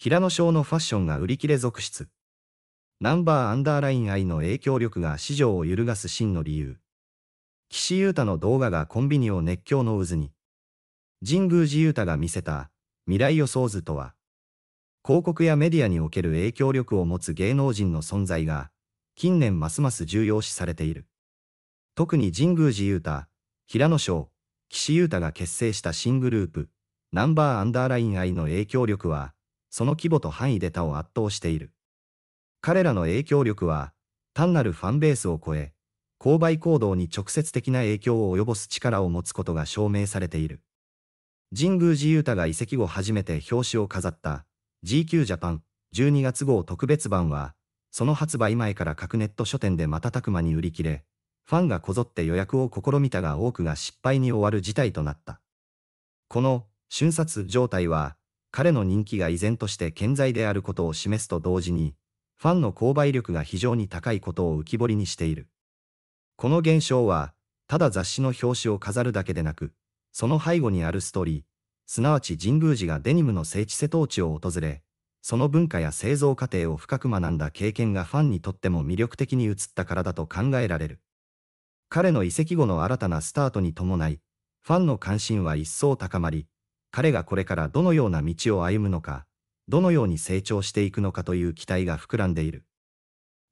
平野翔のファッションが売り切れ続出。ナンバーアンダーライン愛の影響力が市場を揺るがす真の理由。岸優太の動画がコンビニを熱狂の渦に。神宮寺優太が見せた未来予想図とは、広告やメディアにおける影響力を持つ芸能人の存在が、近年ますます重要視されている。特に神宮寺優太、平野翔、岸優太が結成した新グループ、ナンバーアンダーライン愛の影響力は、その規模と範囲で他を圧倒している。彼らの影響力は、単なるファンベースを超え、購買行動に直接的な影響を及ぼす力を持つことが証明されている。神宮寺勇太が移籍後初めて表紙を飾った GQ ジャパン12月号特別版は、その発売前から各ネット書店で瞬く間に売り切れ、ファンがこぞって予約を試みたが多くが失敗に終わる事態となった。この瞬殺状態は、彼の人気が依然として健在であることを示すと同時に、ファンの購買力が非常に高いことを浮き彫りにしている。この現象は、ただ雑誌の表紙を飾るだけでなく、その背後にあるストーリー、すなわち神宮寺がデニムの聖地瀬戸内を訪れ、その文化や製造過程を深く学んだ経験がファンにとっても魅力的に映ったからだと考えられる。彼の移籍後の新たなスタートに伴い、ファンの関心は一層高まり、彼がこれからどのような道を歩むのか、どのように成長していくのかという期待が膨らんでいる。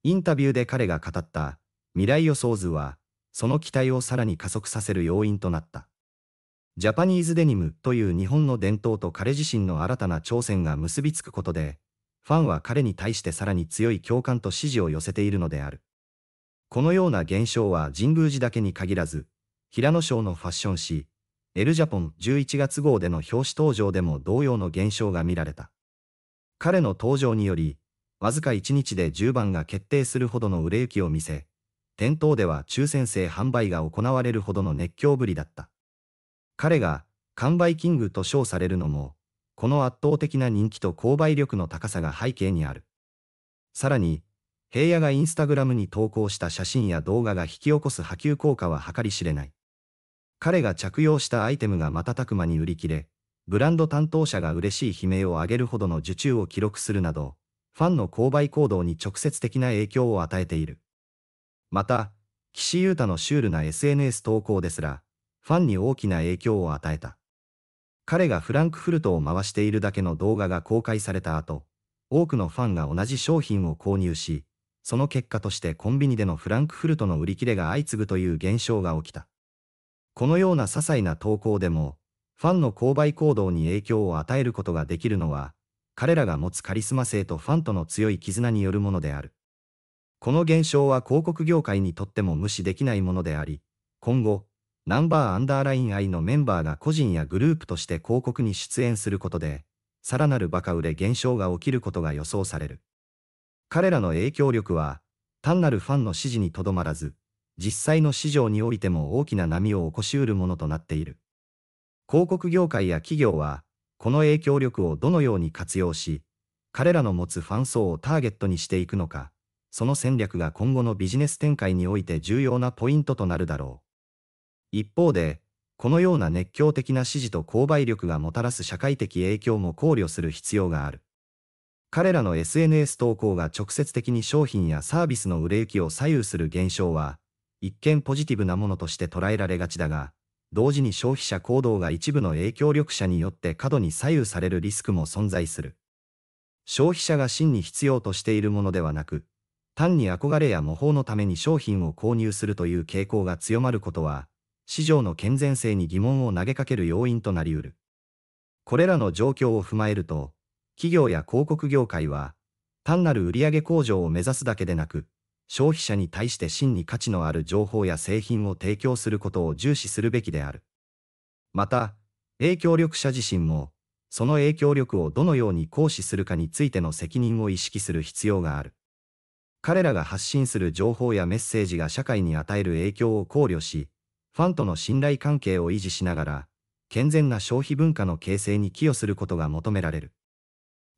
インタビューで彼が語った未来予想図は、その期待をさらに加速させる要因となった。ジャパニーズデニムという日本の伝統と彼自身の新たな挑戦が結びつくことで、ファンは彼に対してさらに強い共感と支持を寄せているのである。このような現象は神宮寺だけに限らず、平野省のファッション誌、エルジャポン11月号での表紙登場でも同様の現象が見られた。彼の登場により、わずか1日で10番が決定するほどの売れ行きを見せ、店頭では抽選制販売が行われるほどの熱狂ぶりだった。彼が、完売キングと称されるのも、この圧倒的な人気と購買力の高さが背景にある。さらに、平野がインスタグラムに投稿した写真や動画が引き起こす波及効果は計り知れない。彼が着用したアイテムが瞬く間に売り切れ、ブランド担当者が嬉しい悲鳴を上げるほどの受注を記録するなど、ファンの購買行動に直接的な影響を与えている。また、岸優太のシュールな SNS 投稿ですら、ファンに大きな影響を与えた。彼がフランクフルトを回しているだけの動画が公開された後、多くのファンが同じ商品を購入し、その結果としてコンビニでのフランクフルトの売り切れが相次ぐという現象が起きた。このような些細な投稿でも、ファンの購買行動に影響を与えることができるのは、彼らが持つカリスマ性とファンとの強い絆によるものである。この現象は広告業界にとっても無視できないものであり、今後、ナンバーアンダーライン I のメンバーが個人やグループとして広告に出演することで、さらなるバカ売れ現象が起きることが予想される。彼らの影響力は、単なるファンの支持にとどまらず、実際の市場においても大きな波を起こしうるものとなっている。広告業界や企業は、この影響力をどのように活用し、彼らの持つファン層をターゲットにしていくのか、その戦略が今後のビジネス展開において重要なポイントとなるだろう。一方で、このような熱狂的な支持と購買力がもたらす社会的影響も考慮する必要がある。彼らの SNS 投稿が直接的に商品やサービスの売れ行きを左右する現象は、一見ポジティブなものとして捉えられがちだが、同時に消費者行動が一部の影響力者によって過度に左右されるリスクも存在する。消費者が真に必要としているものではなく、単に憧れや模倣のために商品を購入するという傾向が強まることは、市場の健全性に疑問を投げかける要因となり得る。これらの状況を踏まえると、企業や広告業界は、単なる売上向上を目指すだけでなく、消費者に対して真に価値のある情報や製品を提供することを重視するべきである。また、影響力者自身も、その影響力をどのように行使するかについての責任を意識する必要がある。彼らが発信する情報やメッセージが社会に与える影響を考慮し、ファンとの信頼関係を維持しながら、健全な消費文化の形成に寄与することが求められる。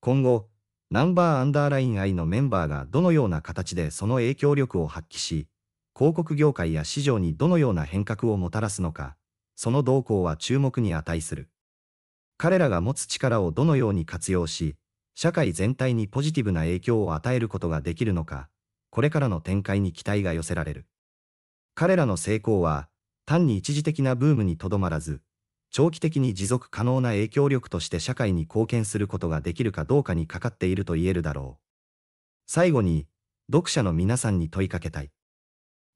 今後、ナンバーアンダーライン I のメンバーがどのような形でその影響力を発揮し、広告業界や市場にどのような変革をもたらすのか、その動向は注目に値する。彼らが持つ力をどのように活用し、社会全体にポジティブな影響を与えることができるのか、これからの展開に期待が寄せられる。彼らの成功は、単に一時的なブームにとどまらず、長期的に持続可能な影響力として社会に貢献することができるかどうかにかかっていると言えるだろう。最後に、読者の皆さんに問いかけたい。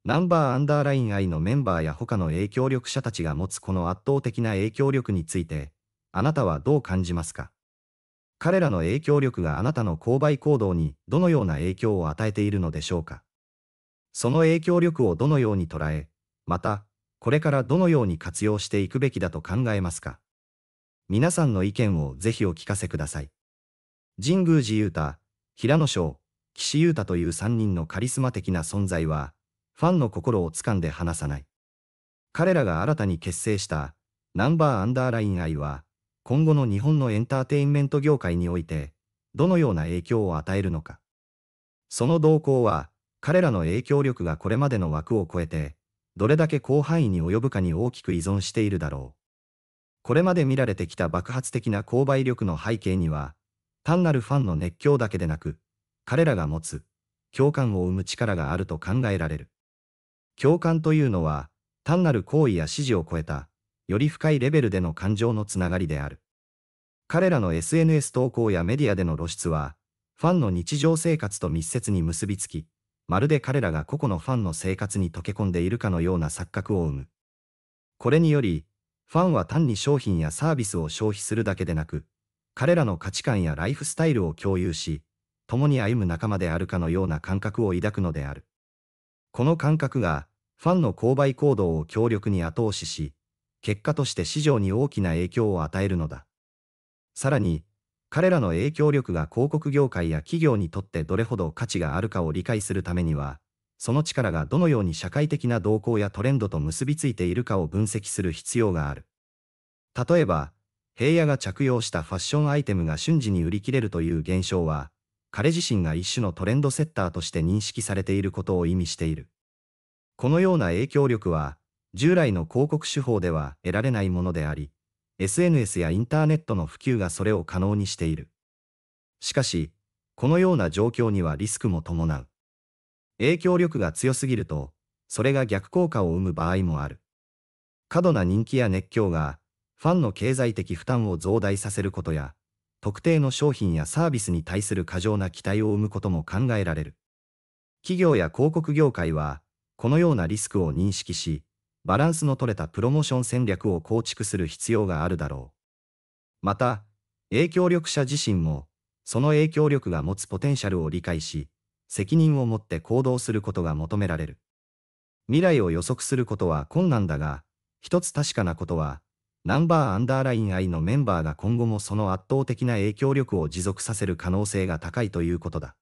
ナンバーアンダーライン I のメンバーや他の影響力者たちが持つこの圧倒的な影響力について、あなたはどう感じますか彼らの影響力があなたの購買行動にどのような影響を与えているのでしょうかその影響力をどのように捉え、また、これからどのように活用していくべきだと考えますか皆さんの意見をぜひお聞かせください。神宮寺勇太、平野翔、岸優太という3人のカリスマ的な存在は、ファンの心を掴んで離さない。彼らが新たに結成した、ナンバーアンダーライン愛は、今後の日本のエンターテインメント業界において、どのような影響を与えるのか。その動向は、彼らの影響力がこれまでの枠を超えて、どれだけ広範囲に及ぶかに大きく依存しているだろう。これまで見られてきた爆発的な購買力の背景には、単なるファンの熱狂だけでなく、彼らが持つ、共感を生む力があると考えられる。共感というのは、単なる行為や指示を超えた、より深いレベルでの感情のつながりである。彼らの SNS 投稿やメディアでの露出は、ファンの日常生活と密接に結びつき、まるで彼らが個々のファンの生活に溶け込んでいるかのような錯覚を生む。これにより、ファンは単に商品やサービスを消費するだけでなく、彼らの価値観やライフスタイルを共有し、共に歩む仲間であるかのような感覚を抱くのである。この感覚が、ファンの購買行動を強力に後押しし、結果として市場に大きな影響を与えるのだ。さらに、彼らの影響力が広告業界や企業にとってどれほど価値があるかを理解するためには、その力がどのように社会的な動向やトレンドと結びついているかを分析する必要がある。例えば、平野が着用したファッションアイテムが瞬時に売り切れるという現象は、彼自身が一種のトレンドセッターとして認識されていることを意味している。このような影響力は、従来の広告手法では得られないものであり、SNS やインターネットの普及がそれを可能にしている。しかし、このような状況にはリスクも伴う。影響力が強すぎると、それが逆効果を生む場合もある。過度な人気や熱狂が、ファンの経済的負担を増大させることや、特定の商品やサービスに対する過剰な期待を生むことも考えられる。企業や広告業界は、このようなリスクを認識し、バランスの取れたプロモーション戦略を構築する必要があるだろう。また、影響力者自身も、その影響力が持つポテンシャルを理解し、責任を持って行動することが求められる。未来を予測することは困難だが、一つ確かなことは、ナンバーアンダーライン I のメンバーが今後もその圧倒的な影響力を持続させる可能性が高いということだ。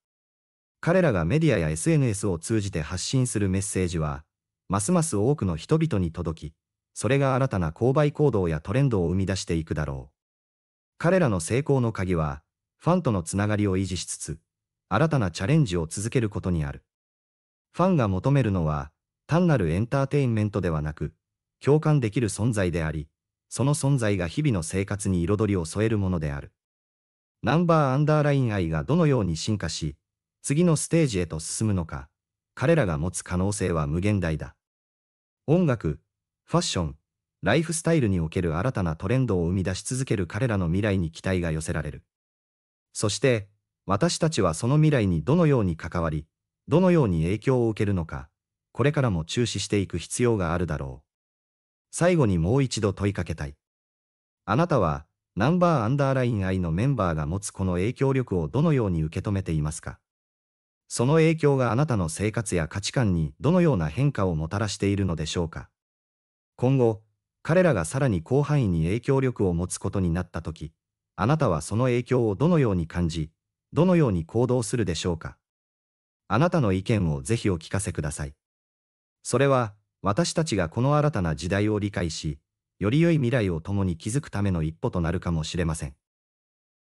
彼らがメディアや SNS を通じて発信するメッセージは、ますます多くの人々に届き、それが新たな購買行動やトレンドを生み出していくだろう。彼らの成功の鍵は、ファンとのつながりを維持しつつ、新たなチャレンジを続けることにある。ファンが求めるのは、単なるエンターテインメントではなく、共感できる存在であり、その存在が日々の生活に彩りを添えるものである。ナンバーアンダーライン愛がどのように進化し、次のステージへと進むのか、彼らが持つ可能性は無限大だ。音楽、ファッション、ライフスタイルにおける新たなトレンドを生み出し続ける彼らの未来に期待が寄せられる。そして、私たちはその未来にどのように関わり、どのように影響を受けるのか、これからも注視していく必要があるだろう。最後にもう一度問いかけたい。あなたは、ナンバーアンダーライン I のメンバーが持つこの影響力をどのように受け止めていますかその影響があなたの生活や価値観にどのような変化をもたらしているのでしょうか。今後、彼らがさらに広範囲に影響力を持つことになったとき、あなたはその影響をどのように感じ、どのように行動するでしょうか。あなたの意見をぜひお聞かせください。それは、私たちがこの新たな時代を理解し、より良い未来を共に築くための一歩となるかもしれません。